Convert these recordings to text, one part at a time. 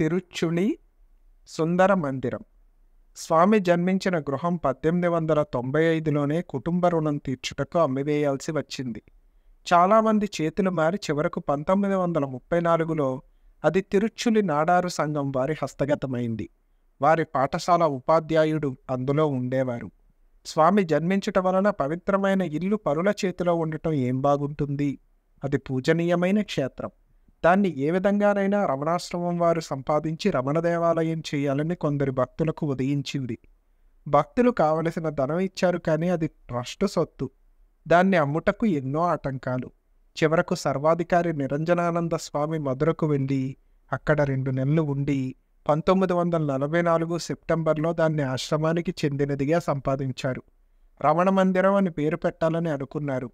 తిరుచుని సుందర మందిరం స్వామి జన్మించిన గృహం పద్దెనిమిది వందల తొంభై ఐదులోనే కుటుంబ రుణం తీర్చుటకు అమ్మివేయాల్సి వచ్చింది చాలామంది చేతులు మారి చివరకు పంతొమ్మిది వందల ముప్పై నాలుగులో అది తిరుచులి నాడారు సంఘం వారి హస్తగతమైంది వారి పాఠశాల ఉపాధ్యాయుడు అందులో ఉండేవారు స్వామి జన్మించటం వలన పవిత్రమైన ఇల్లు పరుల చేతిలో ఉండటం ఏం బాగుంటుంది అది పూజనీయమైన క్షేత్రం దాన్ని ఏ విధంగానైనా రమణాశ్రమం వారు సంపాదించి రమణ దేవాలయం చేయాలని కొందరు భక్తులకు ఉదయించింది భక్తులు కావలసిన ధనం ఇచ్చారు కానీ అది ట్రస్ట్ సొత్తు దాన్ని అమ్ముటకు ఎన్నో ఆటంకాలు చివరకు సర్వాధికారి నిరంజనానంద స్వామి మధురకు వెళ్ళి అక్కడ రెండు నెలలు ఉండి పంతొమ్మిది వందల నలభై నాలుగు సెప్టెంబర్లో దాన్ని ఆశ్రమానికి చెందినదిగా సంపాదించారు రమణ మందిరం అని పేరు పెట్టాలని అనుకున్నారు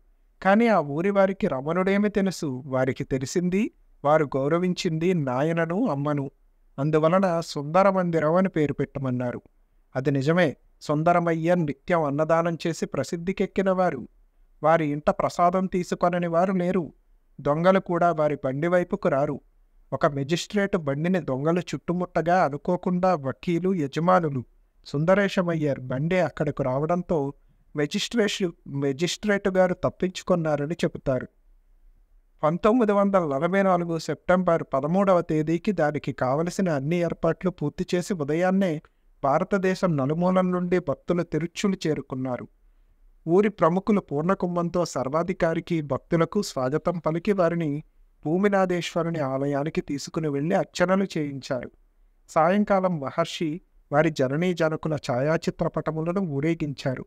కానీ ఆ ఊరి వారికి రమణుడేమి తెలుసు వారికి తెలిసింది వారు గౌరవించింది నాయనను అమ్మను అందువలన సుందరమందిరం అని పేరు పెట్టమన్నారు అది నిజమే సుందరమయ్య నిత్యం అన్నదానం చేసి ప్రసిద్ధికెక్కిన వారు వారి ఇంట ప్రసాదం తీసుకొనని వారు లేరు దొంగలు కూడా వారి బండి వైపుకు రారు ఒక మెజిస్ట్రేట్ బండిని దొంగలు చుట్టుముట్టగా అనుకోకుండా వకీలు యజమానులు సుందరేశమయ్యర్ బండి అక్కడకు రావడంతో మెజిస్ట్రేషు మెజిస్ట్రేటు గారు తప్పించుకున్నారని చెబుతారు పంతొమ్మిది వందల నలభై నాలుగు సెప్టెంబర్ పదమూడవ తేదీకి దానికి కావలసిన అన్ని ఏర్పాట్లు పూర్తి చేసి ఉదయాన్నే భారతదేశం నలుమూలం నుండి భక్తులు తిరుచులు చేరుకున్నారు ఊరి ప్రముఖులు పూర్ణకుంభంతో సర్వాధికారికి భక్తులకు స్వాగతం పలికి వారిని భూమినాథేశ్వరుని ఆలయానికి తీసుకుని వెళ్ళి అర్చనలు చేయించారు సాయంకాలం మహర్షి వారి జననీ జనకుల ఛాయాచిత్రపటములను ఊరేగించారు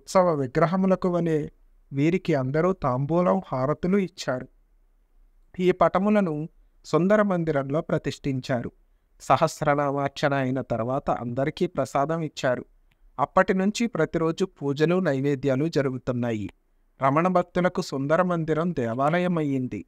ఉత్సవ విగ్రహములకు వనే వీరికి అందరూ తాంబూలం హారతులు ఇచ్చారు ఈ పటములను సుందర మందిరంలో ప్రతిష్ఠించారు సహస్రనామార్చన అయిన తర్వాత అందరికీ ప్రసాదం ఇచ్చారు అప్పటి నుంచి ప్రతిరోజు పూజలు నైవేద్యాలు జరుగుతున్నాయి రమణ భక్తులకు సుందర మందిరం దేవాలయం అయ్యింది